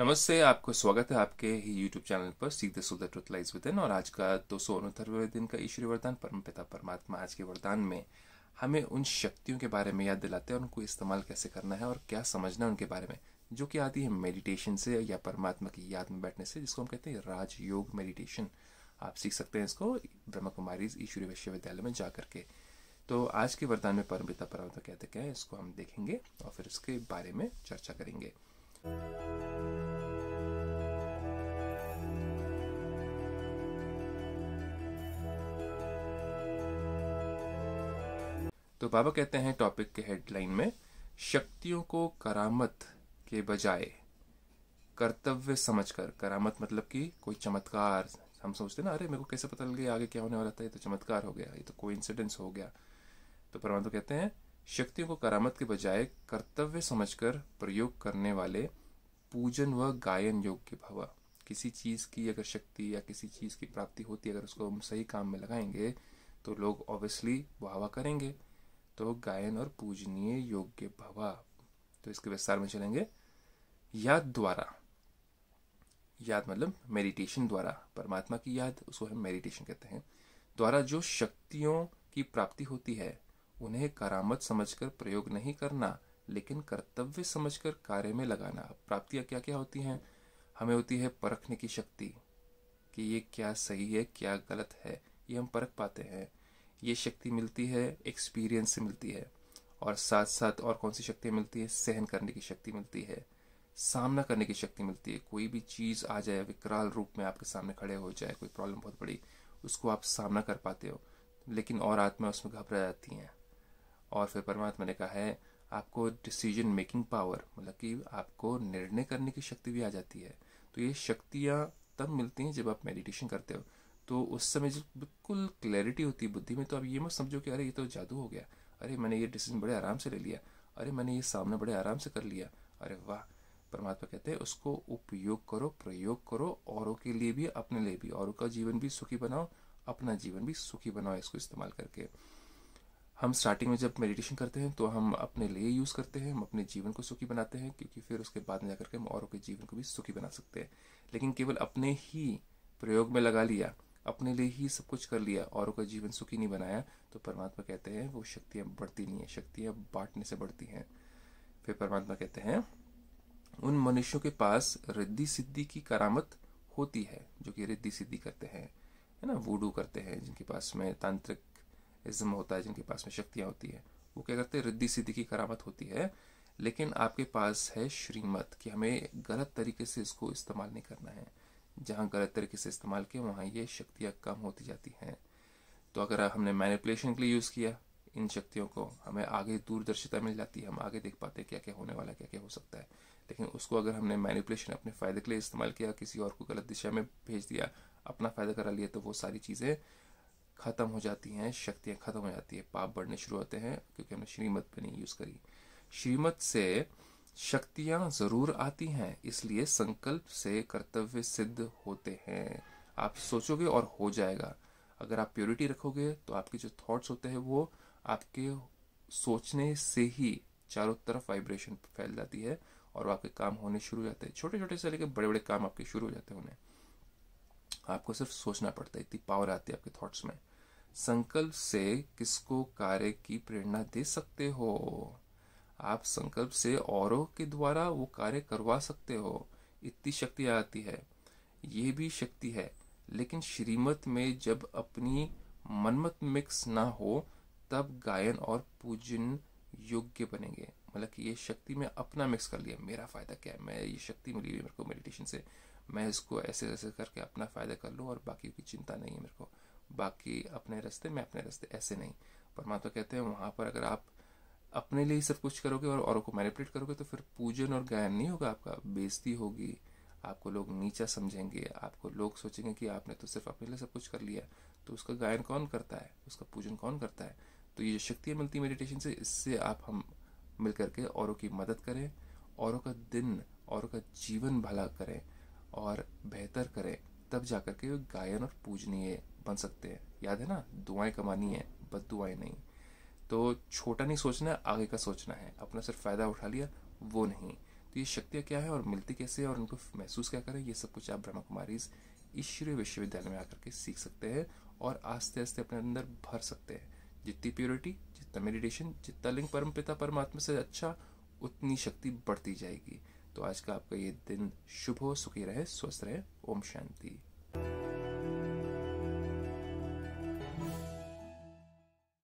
नमस्ते आपको स्वागत है आपके ही यूट्यूब चैनल पर सीख द सुधर ट्रुथ लाइज और आज का दो सौ उनहत्तरवें दिन का ईश्वरी वरदान परम पिता परमात्मा आज के वरदान में हमें उन शक्तियों के बारे में याद दिलाते हैं उनको इस्तेमाल कैसे करना है और क्या समझना है उनके बारे में जो कि आती है मेडिटेशन से या परमात्मा की याद में बैठने से जिसको हम कहते हैं राजयोग मेडिटेशन आप सीख सकते हैं इसको ब्रह्म कुमारी ईश्वरी विश्वविद्यालय में जा करके तो आज के वरदान में परम पिता परमात्मा कहते क्या है इसको हम देखेंगे और फिर इसके बारे में चर्चा करेंगे तो बाबा कहते हैं टॉपिक के हेडलाइन में शक्तियों को करामत के बजाय कर्तव्य समझकर करामत मतलब कि कोई चमत्कार हम सोचते ना अरे मेरे को कैसे पता लग गया आगे क्या होने वाला था ये तो चमत्कार हो गया ये तो कोई इंसिडेंस हो गया तो परमात्मा कहते हैं शक्तियों को करामत के बजाय कर्तव्य समझकर प्रयोग करने वाले पूजन व गायन योग्य भव किसी चीज़ की अगर शक्ति या किसी चीज़ की प्राप्ति होती है अगर उसको हम सही काम में लगाएंगे तो लोग ऑब्वियसली वाह करेंगे तो गायन और पूजनीय योग्य भवा तो इसके विस्तार में चलेंगे याद द्वारा याद मतलब मेडिटेशन द्वारा परमात्मा की याद उसको हम मेडिटेशन कहते हैं द्वारा जो शक्तियों की प्राप्ति होती है उन्हें करामत समझकर प्रयोग नहीं करना लेकिन कर्तव्य समझकर कार्य में लगाना प्राप्तियां क्या क्या होती हैं हमें होती है परखने की शक्ति कि ये क्या सही है क्या गलत है ये हम परख पाते हैं ये शक्ति मिलती है एक्सपीरियंस से मिलती है और साथ साथ और कौन सी शक्ति मिलती है सहन करने की शक्ति मिलती है सामना करने की शक्ति मिलती है कोई भी चीज़ आ जाए विकराल रूप में आपके सामने खड़े हो जाए कोई प्रॉब्लम बहुत बड़ी उसको आप सामना कर पाते हो लेकिन और आत्मा उसमें घबरा जाती हैं और फिर परमात्मा ने कहा है आपको डिसीजन मेकिंग पावर मतलब कि आपको निर्णय करने की शक्ति भी आ जाती है तो ये शक्तियाँ तब मिलती हैं जब आप मेडिटेशन करते हो तो उस समय जब बिल्कुल क्लैरिटी होती है बुद्धि में तो आप ये मत समझो कि अरे ये तो जादू हो गया अरे मैंने ये डिसीजन बड़े आराम से ले लिया अरे मैंने ये सामने बड़े आराम से कर लिया अरे वाह परमात्मा कहते हैं उसको उपयोग करो प्रयोग करो औरों के लिए भी अपने लिए भी औरों का जीवन भी सुखी बनाओ अपना जीवन भी सुखी बनाओ इसको इस्तेमाल करके हम स्टार्टिंग में जब मेडिटेशन करते हैं तो हम अपने लिए यूज़ करते हैं हम अपने जीवन को सुखी बनाते हैं क्योंकि फिर उसके बाद में जाकर के हम औरों के जीवन को भी सुखी बना सकते हैं लेकिन केवल अपने ही प्रयोग में लगा लिया अपने लिए ही सब कुछ कर लिया औरों का जीवन सुखी नहीं बनाया तो परमात्मा कहते हैं वो शक्तियाँ बढ़ती नहीं है शक्तियाँ बांटने से बढ़ती हैं फिर परमात्मा कहते हैं उन मनुष्यों के पास रिद्धि सिद्धि की करामत होती है जो कि रिद्धि सिद्धि करते हैं है ना वूडू करते हैं जिनके पास में तांत्रिक इज्म होता है जिनके पास में शक्तियाँ होती है वो क्या करते हैं रिद्धि सिद्धि की करामत होती है लेकिन आपके पास है श्रीमत कि हमें गलत तरीके से इसको इस्तेमाल नहीं करना है जहाँ गलत तरीके से इस्तेमाल किया वहाँ ये शक्तियाँ कम होती जाती हैं तो अगर हमने मैनिपुलेशन के लिए यूज़ किया इन शक्तियों को हमें आगे दूरदर्शिता मिल जाती है हम आगे देख पाते हैं क्या क्या होने वाला क्या क्या हो सकता है लेकिन उसको अगर हमने मैनिपुलेशन अपने फ़ायदे के लिए इस्तेमाल किया किसी और को गलत दिशा में भेज दिया अपना फ़ायदा करा लिया तो वो सारी चीज़ें ख़त्म हो जाती हैं शक्तियाँ ख़त्म हो जाती है पाप बढ़ने शुरू होते हैं क्योंकि हमने श्रीमत पर नहीं यूज़ करी श्रीमत से शक्तियां जरूर आती हैं इसलिए संकल्प से कर्तव्य सिद्ध होते हैं आप सोचोगे और हो जाएगा अगर आप प्योरिटी रखोगे तो आपके जो थॉट्स होते हैं वो आपके सोचने से ही चारों तरफ वाइब्रेशन फैल जाती है और आपके काम होने शुरू हो जाते हैं छोटे छोटे से लेकर बड़े बड़े काम आपके शुरू हो जाते हैं उन्हें आपको सिर्फ सोचना पड़ता है इतनी पावर आती है आपके थॉट्स में संकल्प से किसको कार्य की प्रेरणा दे सकते हो आप संकल्प से औरों के द्वारा वो कार्य करवा सकते हो इतनी शक्ति आती है ये भी शक्ति है लेकिन श्रीमत में जब अपनी मनमत मिक्स ना हो तब गायन और पूजन योग्य बनेंगे मतलब कि ये शक्ति में अपना मिक्स कर लिया मेरा फ़ायदा क्या है मैं ये शक्ति मिली हुई मेरे को मेडिटेशन से मैं इसको ऐसे ऐसे करके अपना फ़ायदा कर लूँ और बाकी की चिंता नहीं है मेरे को बाकी अपने रास्ते मैं अपने रास्ते ऐसे नहीं परमात्मा कहते हैं वहाँ पर अगर आप अपने लिए ही सब कुछ करोगे और औरों को मैनिपुलेट करोगे तो फिर पूजन और गायन नहीं होगा आपका बेजती होगी आपको लोग नीचा समझेंगे आपको लोग सोचेंगे कि आपने तो सिर्फ अपने लिए सब कुछ कर लिया तो उसका गायन कौन करता है उसका पूजन कौन करता है तो ये जो शक्तियाँ मिलती है मेडिटेशन से इससे आप हम मिल करके औरों की मदद करें औरों का दिन औरों का जीवन भला करें और बेहतर करें तब जा करके गायन और पूजनीय बन सकते हैं याद है ना दुआएं कमानी है बस दुआएं नहीं तो छोटा नहीं सोचना आगे का सोचना है अपना सिर्फ फ़ायदा उठा लिया वो नहीं तो ये शक्तियाँ क्या है और मिलती कैसे है और उनको महसूस क्या करें ये सब कुछ आप ब्रह्म कुमारी ईश्वरीय विश्वविद्यालय में आकर के सीख सकते हैं और आस्ते आस्ते अपने अंदर भर सकते हैं जितनी प्योरिटी जितना मेडिटेशन जितना लिंग परम पिता परमात्मा से अच्छा उतनी शक्ति बढ़ती जाएगी तो आज का आपका ये दिन शुभ हो सुखी रहे स्वस्थ रहे ओम शांति